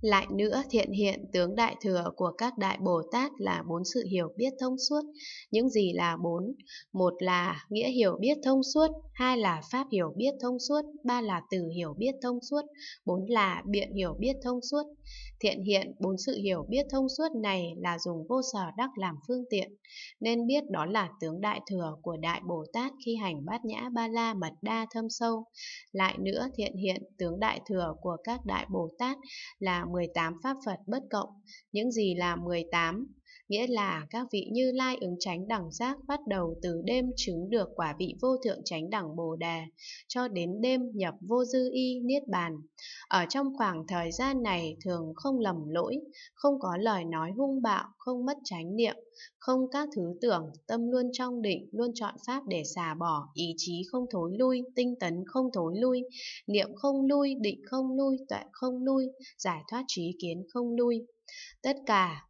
Lại nữa thiện hiện tướng đại thừa của các đại Bồ Tát là bốn sự hiểu biết thông suốt. Những gì là bốn? Một là nghĩa hiểu biết thông suốt, hai là pháp hiểu biết thông suốt, ba là từ hiểu biết thông suốt, bốn là biện hiểu biết thông suốt. Thiện hiện bốn sự hiểu biết thông suốt này là dùng vô sở đắc làm phương tiện, nên biết đó là tướng đại thừa của đại Bồ Tát khi hành bát nhã ba la mật đa thâm sâu. Lại nữa thiện hiện tướng đại thừa của các đại Bồ Tát là 18 pháp Phật bất cộng, những gì là 18 nghĩa là các vị như lai ứng chánh đẳng giác bắt đầu từ đêm chứng được quả vị vô thượng chánh đẳng bồ đề cho đến đêm nhập vô dư y niết bàn. Ở trong khoảng thời gian này thường không lầm lỗi, không có lời nói hung bạo, không mất chánh niệm, không các thứ tưởng, tâm luôn trong định, luôn chọn pháp để xả bỏ, ý chí không thối lui, tinh tấn không thối lui, niệm không lui, định không lui, tuệ không lui, giải thoát trí kiến không lui. Tất cả